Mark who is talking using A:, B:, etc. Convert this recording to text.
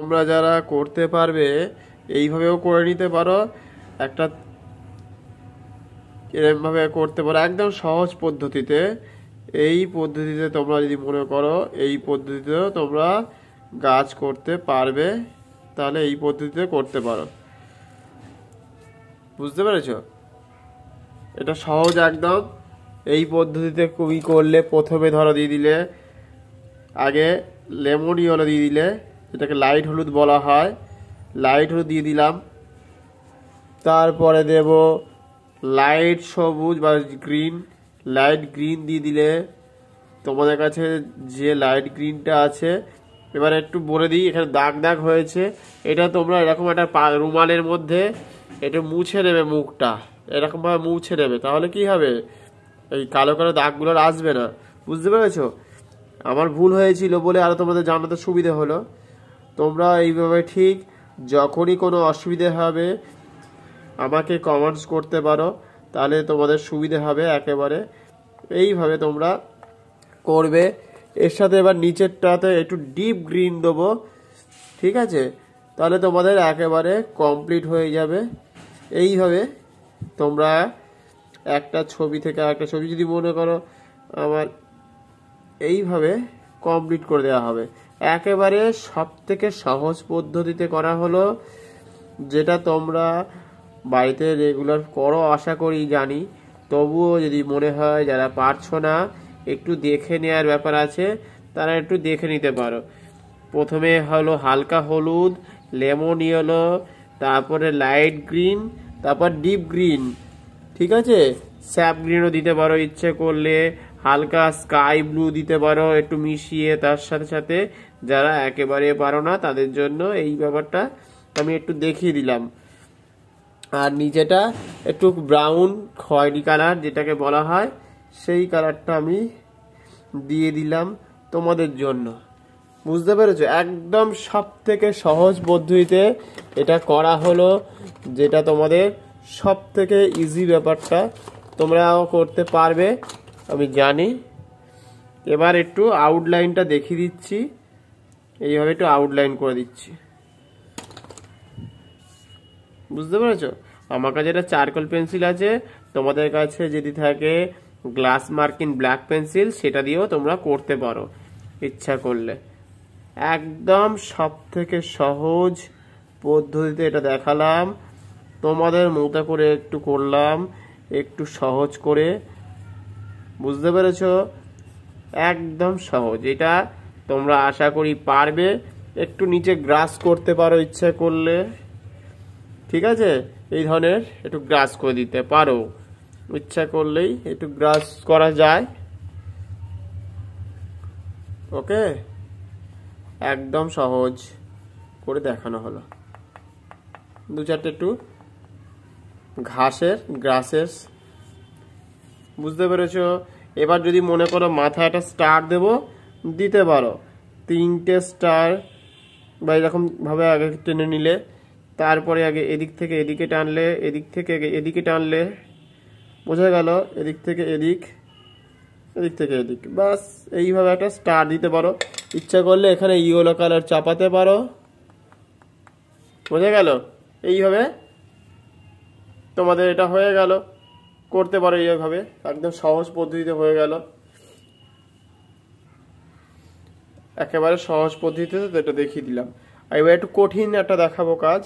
A: তোমরা যারা করতে পারবে এইভাবেও করে নিতে পারো একটা এরমভাবে করতে পারো একদম সহজ পদ্ধতিতে এই পদ্ধতিতে তোমরা যদি মনে করো এই পদ্ধতিতেও তোমরা গাছ করতে পারবে তাহলে এই পদ্ধতিতে করতে পারো বুঝতে পেরেছ এটা সহজ একদম এই পদ্ধতিতে কবি করলে প্রথমে ধরো দিয়ে দিলে আগে লেমন দিয়ে দিলে এটাকে লাইট হলুদ বলা হয় লাইট হলুদ দিয়ে দিলাম তারপরে দেব লাইট সবুজ বা গ্রিন লাইট গ্রিন দিয়ে দিলে তোমাদের কাছে যে লাইট গ্রিনটা আছে এবার একটু বলে দিই এখানে দাগ দাগ হয়েছে এটা তোমরা এরকম একটা রুমালের মধ্যে এটা মুছে নেবে মুখটা এরকমভাবে মুছে নেবে তাহলে কি হবে এই কালো কালো দাগগুলো আসবে না বুঝতে পেরেছো আমার ভুল হয়েছিল বলে আরও তোমাদের জানাতে সুবিধা হলো তোমরা এইভাবে ঠিক যখনই কোনো অসুবিধে হবে আমাকে কমেন্টস করতে পারো তাহলে তোমাদের সুবিধে হবে একেবারে এইভাবে তোমরা করবে এর সাথে এবার নিচেরটাতে একটু ডিপ গ্রিন দেবো ঠিক আছে তাহলে তোমাদের একেবারে কমপ্লিট হয়ে যাবে এইভাবে তোমরা একটা ছবি থেকে একটা ছবি যদি মনে করো আমার এইভাবে কমপ্লিট করে দেওয়া হবে একেবারে সব থেকে সহজ পদ্ধতিতে করা হলো যেটা তোমরা বাড়িতে রেগুলার করো আশা করি জানি তবুও যদি মনে হয় যারা পারছো না একটু দেখে নেওয়ার ব্যাপার আছে তারা একটু দেখে নিতে পারো প্রথমে হলো হালকা হলুদ লেমন ইয়েলো তারপরে লাইট গ্রিন তারপর ডিপ গ্রিন ঠিক আছে স্যাপ গ্রিনও দিতে পারো ইচ্ছে করলে হালকা স্কাই ব্লু দিতে পারো একটু মিশিয়ে তার সাথে সাথে যারা একেবারে পারো না তাদের জন্য এই ব্যাপারটা আমি একটু দেখিয়ে দিলাম আর নিচেটা একটু ব্রাউন খয়েরি কালার যেটাকে বলা হয় সেই কালারটা আমি দিয়ে দিলাম তোমাদের জন্য বুঝতে পেরেছো একদম সব থেকে সহজ পদ্ধতিতে এটা করা হলো যেটা তোমাদের সব থেকে ইজি ব্যাপারটা তোমরাও করতে পারবে আমি জানি এবার একটু আউটলাইনটা দেখিয়ে দিচ্ছি এইভাবে একটু আউটলাইন করে দিচ্ছি বুঝতে পেরেছো আমার কাছে একটা চারকোল পেন্সিল আছে তোমাদের কাছে যদি থাকে গ্লাস মার্কিন ব্ল্যাক পেন্সিল সেটা দিয়েও তোমরা করতে পারো ইচ্ছা করলে একদম সব থেকে সহজ পদ্ধতিতে এটা দেখালাম তোমাদের মতো করে একটু করলাম একটু সহজ করে বুঝতে পেরেছ একদম সহজ এটা তোমরা আশা করি পারবে একটু নিচে গ্রাস করতে পারো ইচ্ছা করলে ঠিক আছে এই ধরনের একটু গ্রাস করে দিতে পারো ইচ্ছা করলেই একটু গ্রাস করা যায় ওকে একদম সহজ করে দেখানো হলো দু চারটে একটু ঘাসের গ্রাসের বুঝতে পেরেছ এবার যদি মনে করো মাথায় একটা স্টার দেব দিতে পারো তিনটে স্টার বা এরকমভাবে আগে টেনে নিলে তারপরে আগে এদিক থেকে এদিকে টানলে এদিক থেকে এদিকে টানলে বোঝা গেল এদিক থেকে এদিক এদিক থেকে এদিক বাস এইভাবে একটা স্টার দিতে পারো ইচ্ছা করলে এখানে ইয়েলো কালার চাপাতে পারো বোঝা গেল এইভাবে তোমাদের এটা হয়ে গেল করতে পারো এইভাবে একদম সহজ পদ্ধতিতে হয়ে গেল একেবারে সহজ পদ্ধতিতে এটা দেখিয়ে দিলাম এবার একটু কঠিন একটা দেখাবো কাজ